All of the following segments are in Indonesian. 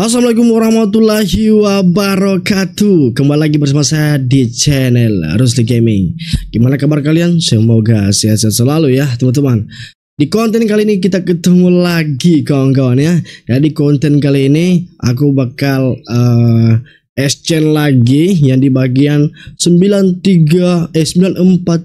Assalamualaikum warahmatullahi wabarakatuh Kembali lagi bersama saya di channel Rusli Gaming Gimana kabar kalian? Semoga sehat-sehat selalu ya teman-teman Di konten kali ini kita ketemu lagi kawan-kawan ya Jadi ya, konten kali ini aku bakal uh, eh, S-Chain lagi yang di bagian 93 eh 99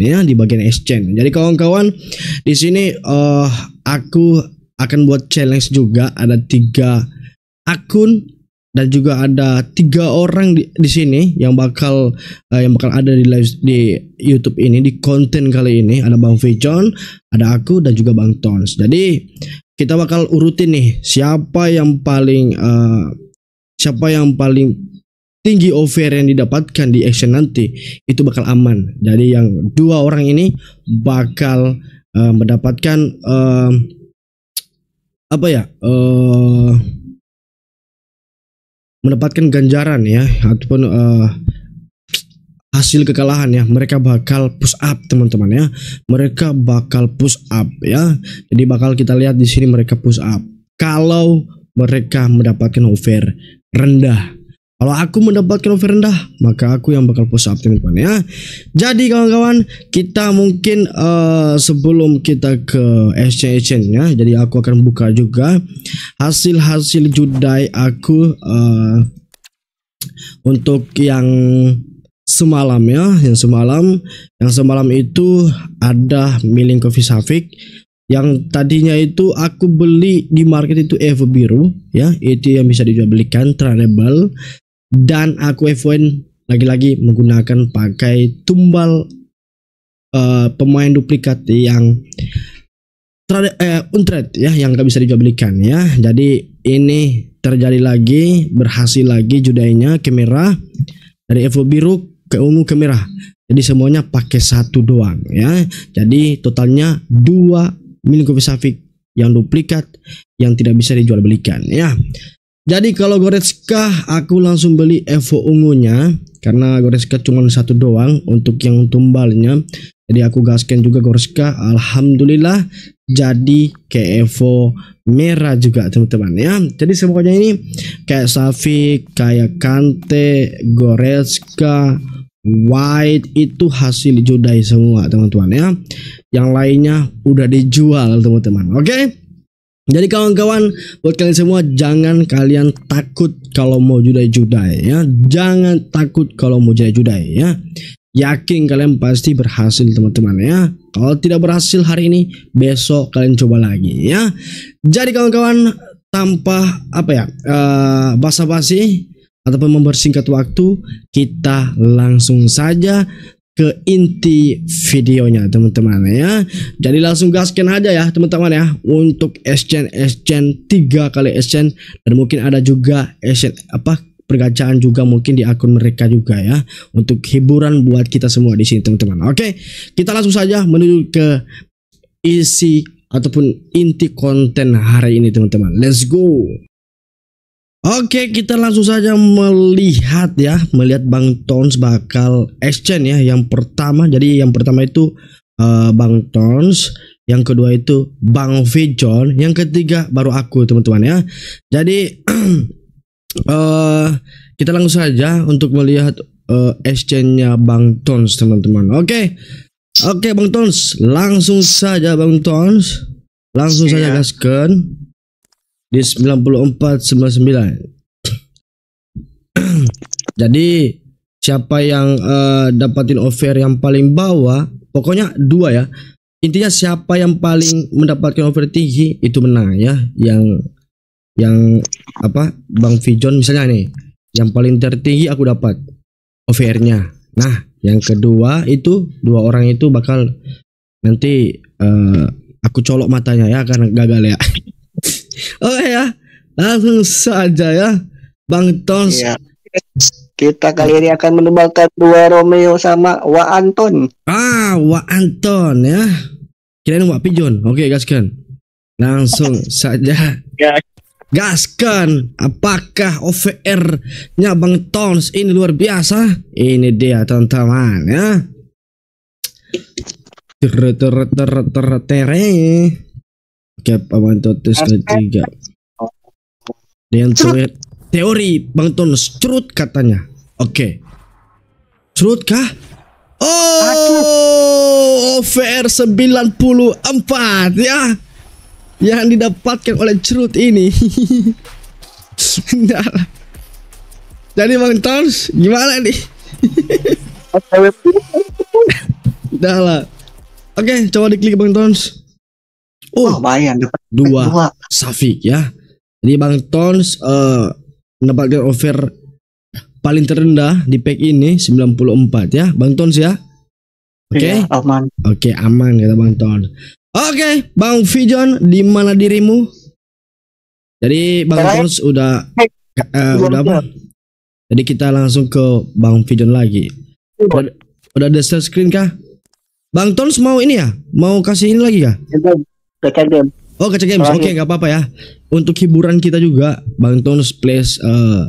ya di bagian S-Chain Jadi kawan-kawan di sini uh, aku akan buat challenge juga ada tiga akun dan juga ada tiga orang di, di sini yang bakal uh, yang bakal ada di live di YouTube ini di konten kali ini ada Bang Vejon, ada aku dan juga Bang Tons. Jadi kita bakal urutin nih siapa yang paling uh, siapa yang paling tinggi over yang didapatkan di action nanti itu bakal aman. Jadi yang dua orang ini bakal uh, mendapatkan uh, apa ya uh, eh, mendapatkan ganjaran ya ataupun uh, hasil kekalahan ya mereka bakal push up teman-teman ya mereka bakal push up ya jadi bakal kita lihat di sini mereka push up kalau mereka mendapatkan over rendah kalau aku mendapatkan offer rendah, maka aku yang bakal push up teman-teman ya. Jadi kawan-kawan, kita mungkin uh, sebelum kita ke exchange exchange ya. Jadi aku akan buka juga hasil-hasil judai aku uh, untuk yang semalam ya, yang semalam, yang semalam itu ada milling coffee Safik yang tadinya itu aku beli di market itu Evo biru ya itu yang bisa dijual belikan tradable dan aku FN lagi-lagi menggunakan pakai tumbal uh, pemain duplikat yang trad eh, untrad ya yang nggak bisa dijual belikan ya jadi ini terjadi lagi berhasil lagi judainya ke merah dari Evo biru ke ungu ke merah jadi semuanya pakai satu doang ya jadi totalnya dua milik yang duplikat yang tidak bisa dijual belikan ya jadi kalau Goretzka aku langsung beli Evo ungunya karena Goretzka cuma satu doang untuk yang tumbalnya. Jadi aku gaskan juga Goretzka. Alhamdulillah jadi ke Evo merah juga teman-teman ya. Jadi semuanya ini kayak Safi, kayak Kante, Goretzka, White itu hasil judai semua teman-teman ya. Yang lainnya udah dijual teman-teman. Oke. Okay? Jadi kawan-kawan, buat kalian semua jangan kalian takut kalau mau judai-judai ya. Jangan takut kalau mau judai-judai ya. Yakin kalian pasti berhasil teman-teman ya. Kalau tidak berhasil hari ini, besok kalian coba lagi ya. Jadi kawan-kawan, tanpa apa ya? Uh, basa-basi ataupun mempersingkat waktu, kita langsung saja ke inti videonya teman-teman ya jadi langsung gaskan aja ya teman-teman ya untuk exchange exchange tiga kali exchange dan mungkin ada juga exchange apa pergacaan juga mungkin di akun mereka juga ya untuk hiburan buat kita semua di sini teman-teman oke kita langsung saja menuju ke isi ataupun inti konten hari ini teman-teman let's go Oke, kita langsung saja melihat ya, melihat Bang Tons bakal exchange ya. Yang pertama, jadi yang pertama itu uh, Bang Tons, yang kedua itu Bang Vijon, yang ketiga baru aku teman-teman ya. Jadi uh, kita langsung saja untuk melihat uh, exchange-nya Bang Tons teman-teman. Oke. Oke, Bang Tons, langsung saja Bang Tons. Langsung saja gaskan di 94 99 jadi siapa yang uh, dapatin offer yang paling bawah pokoknya dua ya intinya siapa yang paling mendapatkan offer tinggi itu menang ya yang yang apa Bang Vijon misalnya nih yang paling tertinggi aku dapat offernya nah yang kedua itu dua orang itu bakal nanti uh, aku colok matanya ya karena gagal ya Oke oh, ya, langsung saja ya, Bang Tons. Ya. Kita kali ini akan menembakkan dua Romeo sama Wa Anton. Ah, Wa Anton ya. Kirain Wa Pijon. Oke, gaskan. Langsung saja. Ya. Gaskan, apakah OVR-nya Bang Tons ini luar biasa? Ini dia teman-teman ya. Ter ter ter ter ter Cap Abang Totus ketiga. Dengan teori, teori Bang Tonus, cerut katanya. Oke. Okay. Cerut kah? Oh, puluh 94 ya. Yang didapatkan oleh cerut ini. Jadi Bang Tons, gimana nih? Udah lah. Oke, okay, coba diklik Bang Tons. Oh, lumayan dapat dua, dua. Safi ya. Jadi Bang Tons uh, eh, mendapatkan offer paling terendah di pack ini 94 ya, Bang Tons ya. Oke. Okay? Ya, aman. Oke, okay, aman kata Bang Tons. Oke, okay, Bang Vision di mana dirimu? Jadi Bang Tons udah uh, udah apa? Jadi kita langsung ke Bang Vision lagi. Udah, iya. udah ada share screen kah? Bang Tons mau ini ya? Mau kasih ini lagi kah? Ya, Kaca game. Oh, kaca Games. Oke, okay, nggak apa-apa ya. Untuk hiburan kita juga Bang Tons plays uh, eh,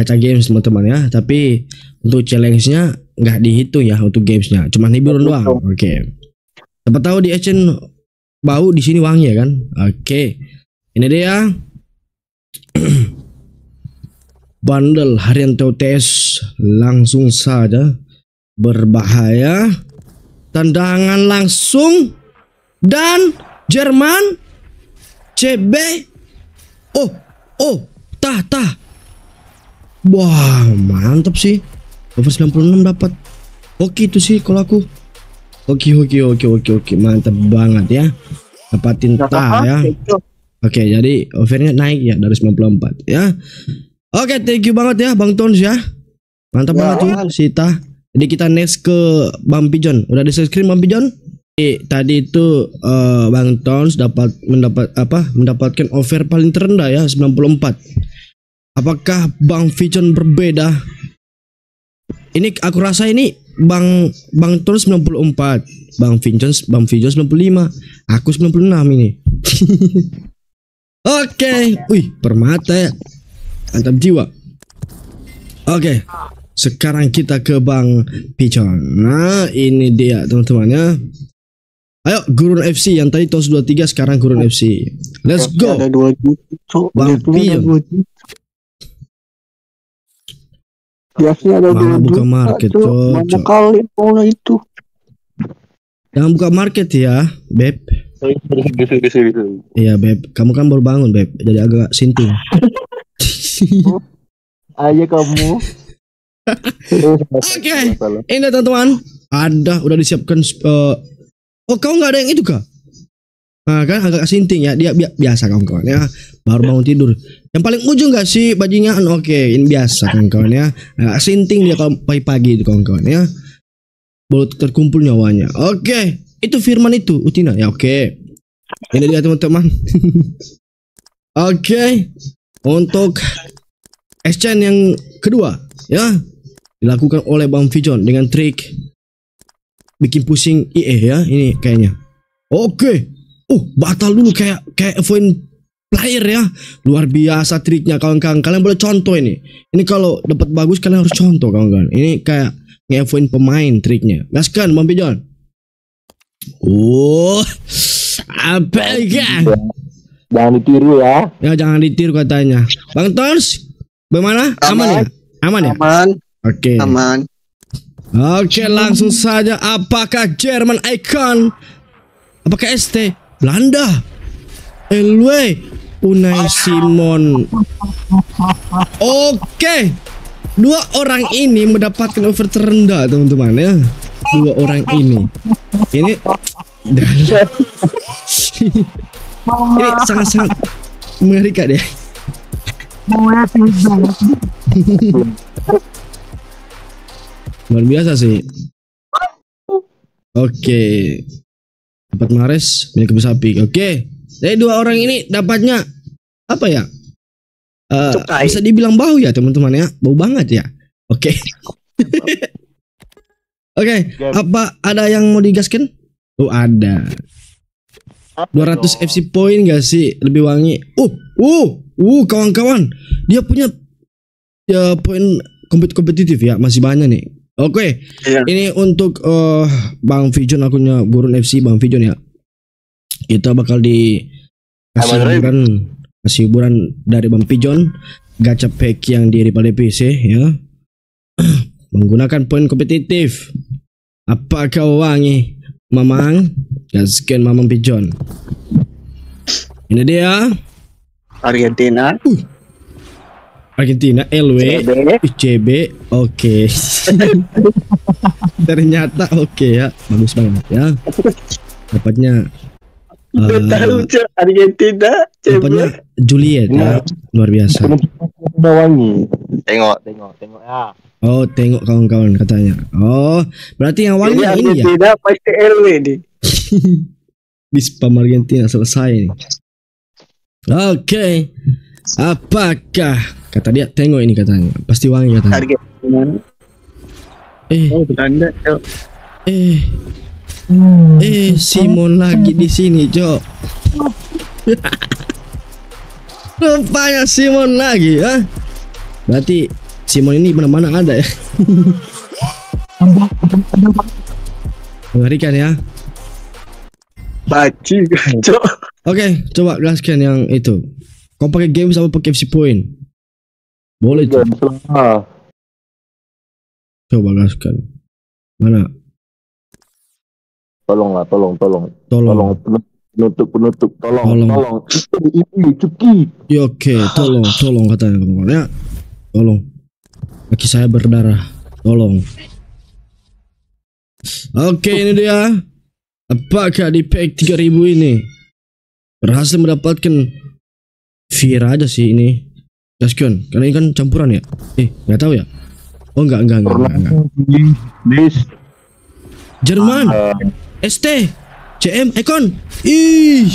kaca Games teman-teman ya. Tapi untuk challenge-nya nggak dihitung ya untuk gamesnya. Cuman hiburan doang. Oke. Okay. Siapa tahu di action bau di sini wangi ya kan? Oke. Okay. Ini dia bundle harian TOTS langsung saja berbahaya tendangan langsung dan Jerman CB oh oh tah tah wah mantap sih over 96 dapat oke itu sih kalau aku oke oke oke oke oke mantap banget ya dapatin tah ya Oke, jadi overnya naik ya dari 94 ya. Oke, thank you banget ya Bang Tons ya. Mantap ya. banget tuh Sita. Jadi kita next ke Bang Pijon. Udah di screen Bang Pijon? tadi itu uh, Bang Tons dapat mendapat apa mendapatkan offer paling terendah ya 94. Apakah Bang vision berbeda? Ini aku rasa ini Bang Bang Tons 94, Bang vision Bang Vision 95, aku 96 ini. Oke, okay. wih permata ya. Antam jiwa. Oke. Okay. Sekarang kita ke Bang Pichon. Nah, ini dia teman-temannya Ayo Gurun FC yang tadi TOS 23 sekarang Gurun FC. Let's go. Ada 2 juta. Bang Pion. Biasanya ada Malah 2 buka market, cok. kali pola itu. Jangan buka market ya, Beb. Iya, Beb. Kamu kan baru bangun, Beb. Jadi agak sinting. Aja kamu. Oke, ini teman-teman. Ada udah disiapkan uh, oh kau nggak ada yang itu kah Nah, kan agak sinting ya dia bi biasa kawan-kawan ya baru bangun tidur yang paling ujung gak sih bajingan oke ini biasa kawan-kawan ya agak sinting dia kalau pagi-pagi itu kawan-kawan ya baru terkumpul nyawanya oke itu firman itu Utina ya oke ini dia teman-teman oke untuk exchange yang kedua ya dilakukan oleh Bang Vijon dengan trik bikin pusing IE ya ini kayaknya. Oke. Uh, batal dulu kayak kayak avoid player ya. Luar biasa triknya kawan-kawan. Kalian boleh contoh ini. Ini kalau dapat bagus kalian harus contoh kawan-kawan. Ini kayak ngevoin pemain triknya. Gaskan Bang Pijon. Oh. Apa ya? Jangan ditiru ya. Ya jangan ditiru katanya. Bang Tons, bagaimana? Aman, ya? aman ya? Aman ya? Aman. Oke. Okay. Aman. Oke, langsung saja. Apakah Jerman Icon? Apakah ST? Belanda? LW? Unai ah. Simon. Oke. Dua orang ini mendapatkan over terendah, teman-teman ya. Dua orang ini. Ini ini sangat-sangat mengerikan ya. luar biasa sih oke okay. dapat mares punya kebun sapi oke okay. jadi dua orang ini dapatnya apa ya uh, bisa dibilang bau ya teman-teman ya bau banget ya oke okay. oke okay. apa ada yang mau digaskan oh ada 200 FC point gak sih lebih wangi uh uh uh kawan-kawan dia punya ya poin kompetitif ya masih banyak nih Oke, okay. Iya. yeah. ini untuk uh, Bang Vijon akunya Burun FC Bang Vijon ya. Kita bakal di kasih hiburan, kasih hiburan dari Bang Vijon gacha pack yang di rival DPC ya. Menggunakan poin kompetitif. Apa kau wangi? Mamang, dan ya, scan Mamang Pijon. Ini dia. Argentina. Uh. Argentina LW ICB, oke okay. ternyata oke okay, ya bagus banget ya dapatnya uh, Argentina dapatnya Juliet ya nah. luar biasa bawangi tengok tengok tengok ya Oh tengok kawan-kawan katanya Oh berarti yang wangi ini ya? ini Argentina ya pasti LW ini. di spam Argentina selesai nih Oke okay. Apakah Kata dia tengok ini katanya. Pasti wangi katanya. Target Eh. Oh, tanda, Cok. Eh. Hmm. Eh, Simon lagi di sini, Cok. Rupanya Simon lagi, ya. Berarti Simon ini mana-mana ada ya. Mengerikan ya. Baci, Cok. Oke, okay, coba gaskan yang itu. Kau pakai game sama pakai FC point. Boleh coba. Iya, selama. Coba gaskan. Mana? Tolonglah, tolong, tolong. Tolong. Tolong penutup, penutup, tolong, tolong. tolong. Ini cuki. Ya oke, okay. tolong, tolong katanya kemarin. Ya. Tolong. Kaki saya berdarah. Tolong. Oke, okay, ini dia. Apakah di pack 3000 ini berhasil mendapatkan Vira aja sih ini Gaskion, karena ini kan campuran ya? Eh, nggak tahu ya? Oh enggak, enggak, enggak, enggak, enggak. Jerman. Uh. Ah. ST. CM Econ. Ih.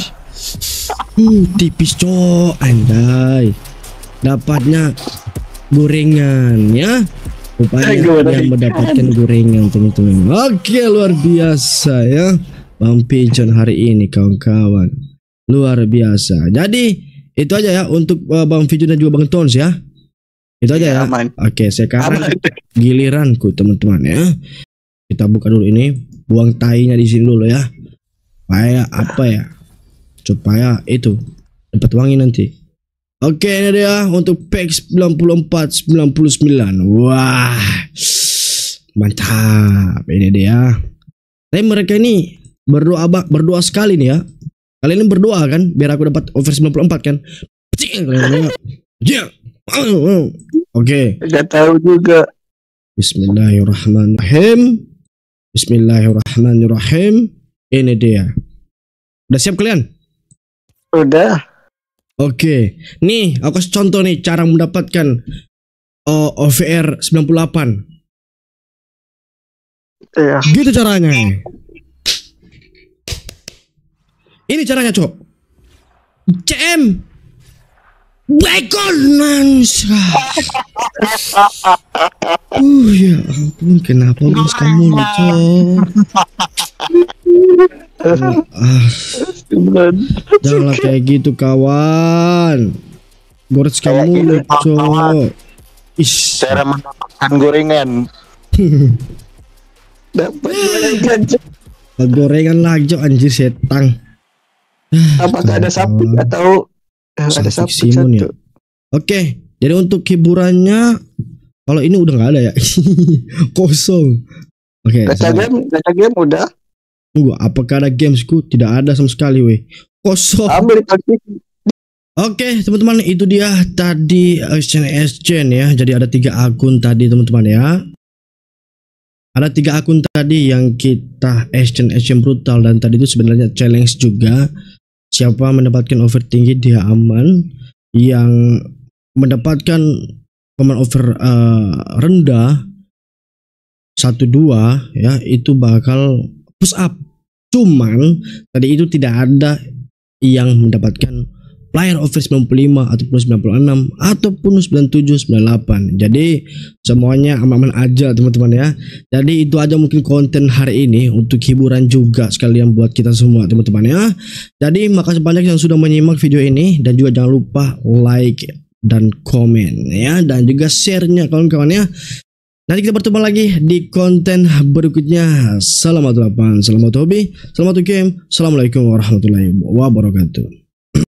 Uh, tipis cowok. andai. Dapatnya gorengan ya. Upaya yang mendapatkan gorengan teman-teman. Oke, luar biasa ya. Bang Pijon hari ini kawan-kawan. Luar biasa. Jadi, itu aja ya untuk uh, Bang Fijun dan juga Bang Tons ya. Itu aja iya, ya. ya. Oke, sekarang aman. giliranku teman-teman ya. Kita buka dulu ini, buang tainya di sini dulu ya. Supaya apa ya? Supaya itu dapat wangi nanti. Oke, ini dia untuk pack 94 99. Wah. Mantap. Ini dia. Tapi mereka ini berdoa berdoa sekali nih ya Kalian berdoa kan biar aku dapat over 94 kan? Cing. Oke. Enggak tahu juga. Bismillahirrahmanirrahim. Bismillahirrahmanirrahim. Ini dia. Udah siap kalian? Udah. Oke. Nih, aku kasih contoh nih cara mendapatkan uh, OVR 98. Iya. Gitu caranya. Ini caranya cok. CM Bacon Nansa. uh ya ampun kenapa bos kamu lucu? ah. Janganlah kayak gitu kawan. Gores kamu lucu. Gitu, Ish. Cara mendapatkan gorengan. Dapat gorengan lagi anjir setang. Apakah ada sapi atau eh, ada sapi Simon Ya. Oke, jadi untuk hiburannya kalau ini udah nggak ada ya. Kosong. Oke. Okay, ada game, ada game udah. Tunggu, apakah ada gamesku? Tidak ada sama sekali, weh. Kosong. Ambil Oke teman-teman itu dia tadi exchange eh, exchange ya jadi ada tiga akun tadi teman-teman ya ada tiga akun tadi yang kita exchange exchange brutal dan tadi itu sebenarnya challenge juga siapa mendapatkan over tinggi dia aman yang mendapatkan pemain over uh, eh, rendah 1-2 ya itu bakal push up cuman tadi itu tidak ada yang mendapatkan layar over 95 atau 96 ataupun 97 98 jadi semuanya aman-aman aja teman-teman ya jadi itu aja mungkin konten hari ini untuk hiburan juga sekalian buat kita semua teman-teman ya jadi makasih banyak yang sudah menyimak video ini dan juga jangan lupa like dan komen ya dan juga sharenya kawan-kawan ya Nanti kita bertemu lagi di konten berikutnya. Selamat 8, selamat hobi, selamat game. Assalamualaikum warahmatullahi wabarakatuh.